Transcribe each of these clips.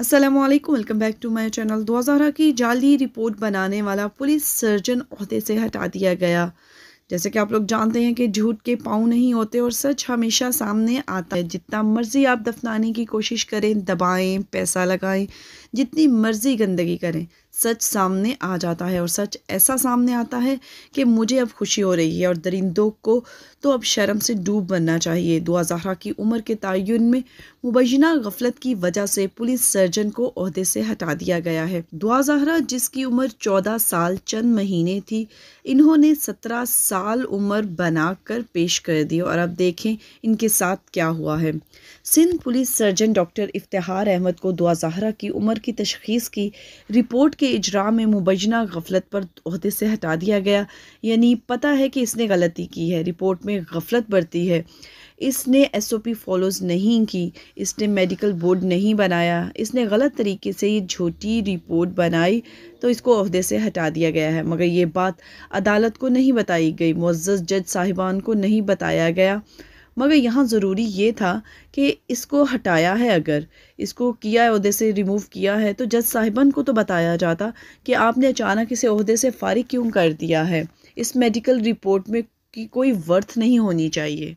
Aslam welcome back to my channel दोजहरा की जाली रिपोर्ट बनाने वाला पुलिस सर्जन अहदे से हटा दिया गया जैसे कि आप लोग जानते हैं कि झूठ के पाँव नहीं होते और सच हमेशा सामने आता है जितना मर्ज़ी आप दफनाने की कोशिश करें दबाएं पैसा लगाएं जितनी मर्ज़ी गंदगी करें सच सामने आ जाता है और सच ऐसा सामने आता है कि मुझे अब खुशी हो रही है और दरिंदों को तो अब शर्म से डूब बनना चाहिए दुआ जहरा की उम्र के तयन में मुबैना गफलत की वजह से पुलिस सर्जन को अहदे से हटा दिया गया है दुआ जहरा जिसकी उम्र चौदह साल चंद महीने थी इन्होंने सत्रह साल उम्र बनाकर पेश कर दी और अब देखें इनके साथ क्या हुआ है Sindh police surgeon doctor Iftar Ahmed को दुआ जहरा की उम्र की तशखीस की रिपोर्ट के इजरा में मुबजना गफलत पर अहदे से हटा दिया गया यानी पता है कि इसने गलती की है रिपोर्ट में गफलत बरती है इसने एसओपी फॉलोज नहीं की इसने मेडिकल बोर्ड नहीं बनाया इसने गलत तरीके से ये झूठी रिपोर्ट बनाई तो इसको अहदे से हटा दिया गया है मगर ये बात अदालत को नहीं बताई गई मुज्ज़ जज साहिबान को नहीं बताया गया मगर यहाँ ज़रूरी ये था कि इसको हटाया है अगर इसको किया है अहदे से रिमूव किया है तो जज साहिबन को तो बताया जाता कि आपने अचानक इसे अहदे से फ़ारिग क्यों कर दिया है इस मेडिकल रिपोर्ट में की कोई वर्थ नहीं होनी चाहिए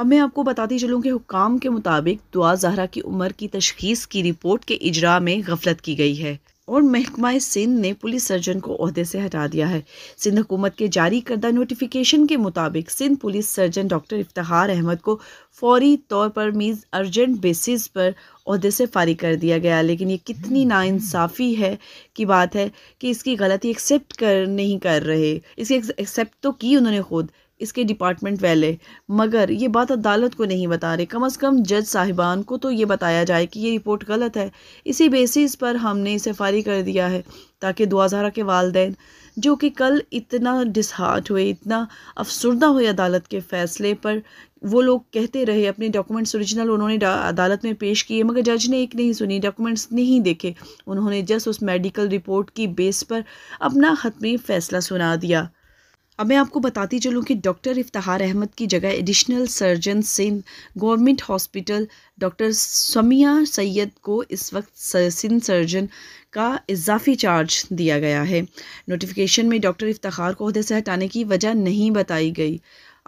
अब मैं आपको बताती चलूँ कि हुकाम के मुताबिक दुआ जहरा की उम्र की तशखीस की रिपोर्ट के इजरा में गफलत की गई है और महकमा सिंध ने पुलिस सर्जन को अहदे से हटा दिया है सिंध हुकूमत के जारी करदा नोटिफिकेशन के मुताबिक Sindh police surgeon doctor Iftar Ahmed को फौरी तौर पर मीज़ अर्जेंट बेसिस पर अहदे से फारिग कर दिया गया लेकिन ये कितनी नाानसाफ़ी है की बात है कि इसकी गलती एक्सेप्ट कर नहीं कर रहे इसे एक्सेप्ट तो की उन्होंने खुद इसके डिपार्टमेंट वाले मगर ये बात अदालत को नहीं बता रहे कम अज़ कम जज साहिबान को तो ये बताया जाए कि ये रिपोर्ट गलत है इसी बेसिस पर हमने इसे फ़ारी कर दिया है ताकि दुआजहरा के वालदेन जो कि कल इतना डिसहार्ट हुए इतना अफसरदा हुए अदालत के फ़ैसले पर वो लोग कहते रहे अपने डॉक्यूमेंट्स ओरिजिनल उन्होंने अदालत में पेश किए मगर जज ने एक नहीं सुनी डॉक्यूमेंट्स नहीं देखे उन्होंने जस्ट उस मेडिकल रिपोर्ट की बेस पर अपना हतमी फ़ैसला सुना दिया अब मैं आपको बताती चलूँ कि डॉक्टर इफ्तार अहमद की जगह additional surgeon Sindh government hospital doctor Samia Syed को इस वक्त सिंध सर्जन का इजाफी चार्ज दिया गया है नोटिफिकेशन में डॉक्टर इफ्तार को अहदे से हटाने की वजह नहीं बताई गई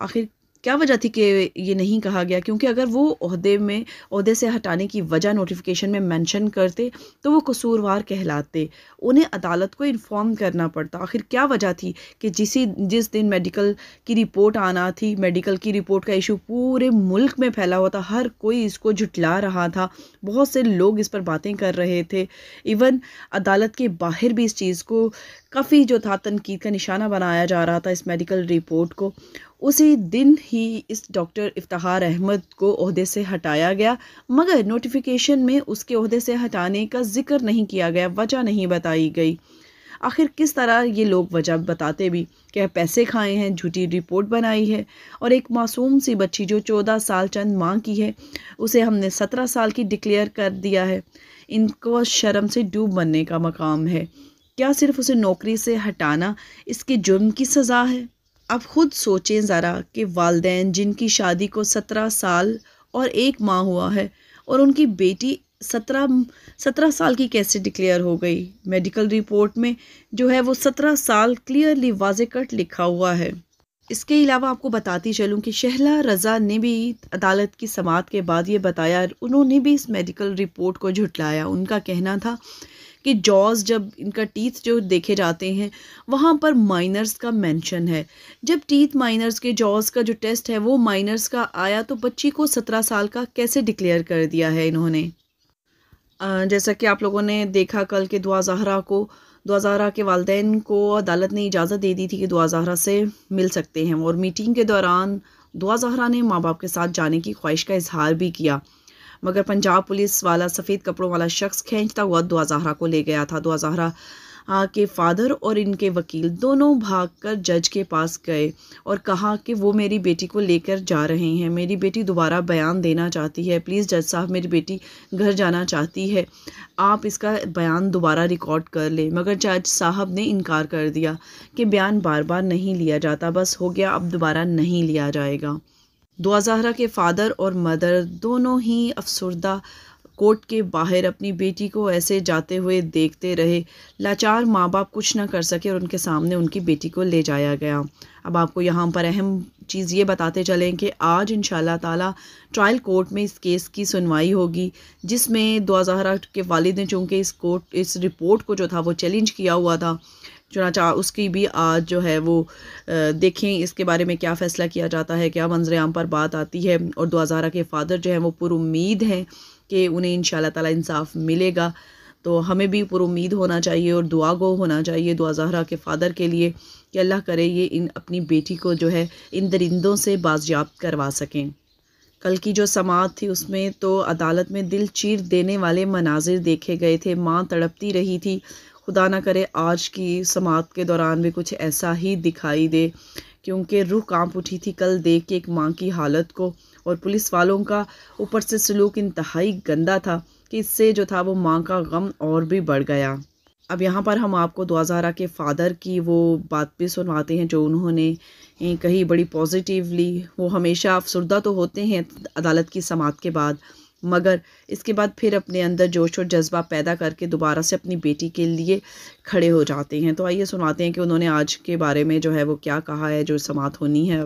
आखिर क्या वजह थी कि ये नहीं कहा गया क्योंकि अगर वो अहदे में अहदे से हटाने की वजह नोटिफिकेशन में मेंशन करते तो वो कसूरवार कहलाते उन्हें अदालत को इन्फॉर्म करना पड़ता आखिर क्या वजह थी कि जिस जिस दिन मेडिकल की रिपोर्ट आना थी मेडिकल की रिपोर्ट का इशू पूरे मुल्क में फैला हुआ था हर कोई इसको जुटला रहा था बहुत से लोग इस पर बातें कर रहे थे इवन अदालत के बाहर भी इस चीज़ को काफ़ी जो था तनकीद का निशाना बनाया जा रहा था इस मेडिकल रिपोर्ट को उसी दिन ही इस डॉक्टर इफ्तार अहमद को अहदे से हटाया गया मगर नोटिफिकेशन में उसके अहदे से हटाने का जिक्र नहीं किया गया वजह नहीं बताई गई आखिर किस तरह ये लोग वजह बताते भी क्या पैसे खाए हैं झूठी रिपोर्ट बनाई है और एक मासूम सी बच्ची जो चौदह साल चंद माँ की है उसे हमने सत्रह साल की डिक्लेयर कर दिया है इनको शर्म से डूब बनने का मकाम है क्या सिर्फ उसे नौकरी से हटाना इसके जुर्म की सज़ा है अब ख़ुद सोचें ज़रा कि वालदेन जिनकी शादी को सत्रह साल और एक माह हुआ है और उनकी बेटी सत्रह सत्रह साल की कैसे डिक्लेयर हो गई मेडिकल रिपोर्ट में जो है वो सत्रह साल क्लियरली वाज कट लिखा हुआ है इसके अलावा आपको बताती चलूँ कि शहला रज़ा ने भी अदालत की समात के बाद ये बताया उन्होंने भी इस मेडिकल रिपोर्ट को झुटलाया उनका कहना था कि जॉज जब इनका टीथ जो देखे जाते हैं वहाँ पर माइनर्स का मेंशन है जब टीथ माइनर्स के जॉज का जो टेस्ट है वो माइनर्स का आया तो बच्ची को सत्रह साल का कैसे डिक्लेयर कर दिया है इन्होंने जैसा कि आप लोगों ने देखा कल के दुआ जहरा को दुआ जहरा के वालदेन को अदालत ने इजाज़त दे दी थी कि दुआ जहरा से मिल सकते हैं और मीटिंग के दौरान दुआ जहरा ने माँ बाप के साथ जाने की ख्वाहिश का इजहार भी किया मगर पंजाब पुलिस वाला सफ़ेद कपड़ों वाला शख्स खींचता हुआ दुआ जहरा को ले गया था दुआ जहरा के फादर और इनके वकील दोनों भागकर जज के पास गए और कहा कि वो मेरी बेटी को लेकर जा रहे हैं मेरी बेटी दोबारा बयान देना चाहती है प्लीज़ जज साहब मेरी बेटी घर जाना चाहती है आप इसका बयान दोबारा रिकॉर्ड कर ले मगर जज साहब ने इनकार कर दिया कि बयान बार बार नहीं लिया जाता बस हो गया अब दोबारा नहीं लिया जाएगा दुआ जहरा के फ़ादर और मदर दोनों ही अफसरदा कोर्ट के बाहर अपनी बेटी को ऐसे जाते हुए देखते रहे लाचार माँ बाप कुछ ना कर सके और उनके सामने उनकी बेटी को ले जाया गया अब आपको यहाँ पर अहम चीज़ ये बताते चलें कि आज इन ताला ट्रायल कोर्ट में इस केस की सुनवाई होगी जिसमें जहरा के वालिद ने चूँकि इस कोर्ट इस रिपोर्ट को जो था वो चैलेंज किया हुआ था चुनाचा उसकी भी आज जो है वो देखें इसके बारे में क्या फ़ैसला किया जाता है क्या मंजर आम पर बात आती है और दुआजारा के फादर जो हैं वो पुरुद हैं कि उन्हें इन ताला इंसाफ मिलेगा तो हमें भी पुरुद होना चाहिए और दुआ गो होना चाहिए दुआ जहरा के फादर के लिए कि अल्लाह करे ये इन अपनी बेटी को जो है इन दरिंदों से बाजियाब करवा सकें कल की जो समात थी उसमें तो अदालत में दिल चीर देने वाले मनाजिर देखे गए थे माँ तड़पती रही थी खुदा ना करे आज की समात के दौरान भी कुछ ऐसा ही दिखाई दे क्योंकि रूह कांप उठी थी कल देख के एक माँ की हालत को और पुलिस वालों का ऊपर से सलूक इंतहाई गंदा था कि इससे जो था वो माँ का गम और भी बढ़ गया अब यहाँ पर हम आपको दुआजारा के फ़ादर की वो बात भी सुनवाते हैं जो उन्होंने कही बड़ी पॉजिटिवली वो हमेशा अफसरदा तो होते हैं अदालत की समात के बाद मगर इसके बाद फिर अपने अंदर जोश और जज्बा पैदा करके दोबारा से अपनी बेटी के लिए खड़े हो जाते हैं तो आइए सुनाते हैं कि उन्होंने आज के बारे में जो है वो क्या कहा है जो समात होनी है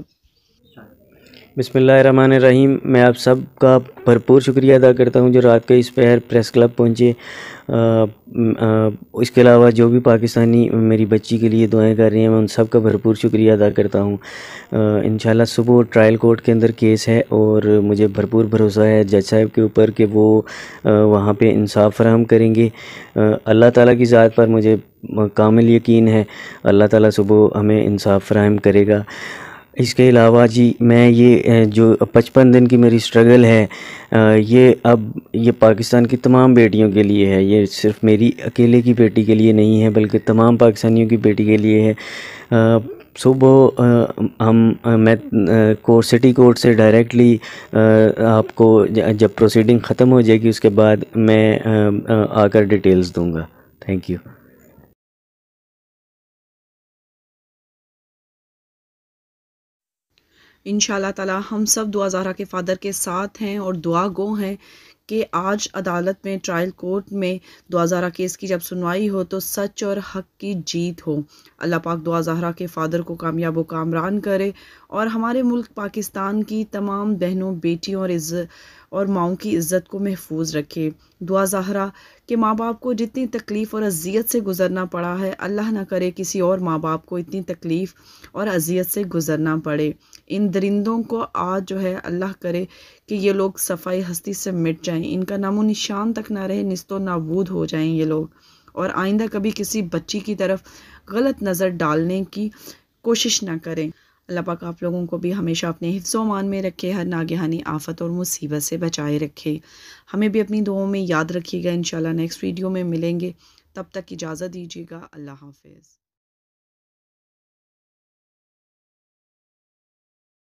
बसमीम मैं आप सब का भरपूर शुक्रिया अदा करता हूँ जो रात के इस पहर प्रेस क्लब पहुँचे इसके अलावा जो भी पाकिस्तानी मेरी बच्ची के लिए दुआएं कर रही हैं मैं उन सब का भरपूर शुक्रिया अदा करता हूँ इन सुबह ट्रायल कोर्ट के अंदर केस है और मुझे भरपूर भरोसा है जज साहब के ऊपर कि वो वहाँ पर इंसाफ फराहम करेंगे अल्लाह ताली की ज़ात पर मुझे कामिल यकीन है अल्लाह ताली सुबह हमें इंसाफ फराहम करेगा इसके अलावा जी मैं ये जो पचपन दिन की मेरी स्ट्रगल है ये अब ये पाकिस्तान की तमाम बेटियों के लिए है ये सिर्फ मेरी अकेले की बेटी के लिए नहीं है बल्कि तमाम पाकिस्तानियों की बेटी के लिए है सुबह हम मैं को सिटी कोर्ट से डायरेक्टली आपको जब प्रोसीडिंग ख़त्म हो जाएगी उसके बाद मैं आकर डिटेल्स दूंगा थैंक यू इन ताला हम सब दुआ जहरा के फ़ादर के साथ हैं और दुआ गो हैं कि आज अदालत में ट्रायल कोर्ट में दुआ जहरा केस की जब सुनवाई हो तो सच और हक की जीत हो अल्लाह पाक दुआ जहरा के फ़ादर को कामयाब कामरान करे और हमारे मुल्क पाकिस्तान की तमाम बहनों बेटियों और इज़ और माओ की इज़्ज़त को महफूज रखे दुआ ज़ाहरा के माँ बाप को जितनी तकलीफ़ और अजियत से गुज़रना पड़ा है अल्लाह ना करे किसी और माँ बाप को इतनी तकलीफ़ और अजियत से गुज़रना पड़े इन दरिंदों को आज जो है अल्लाह करे कि ये लोग सफाई हस्ती से मिट जाएं इनका नामो निशान तक ना रहे व नाबूद हो जाएं ये लोग और आइंदा कभी किसी बच्ची की तरफ गलत नज़र डालने की कोशिश ना करें अल्लाह पाक आप लोगों को भी हमेशा अपने मान में रखे हर नागहानी आफत और मुसीबत से बचाए रखे हमें भी अपनी दुआओं में याद रखिएगा इन नेक्स्ट वीडियो में मिलेंगे तब तक इजाज़त दीजिएगा अल्लाह हाफिज़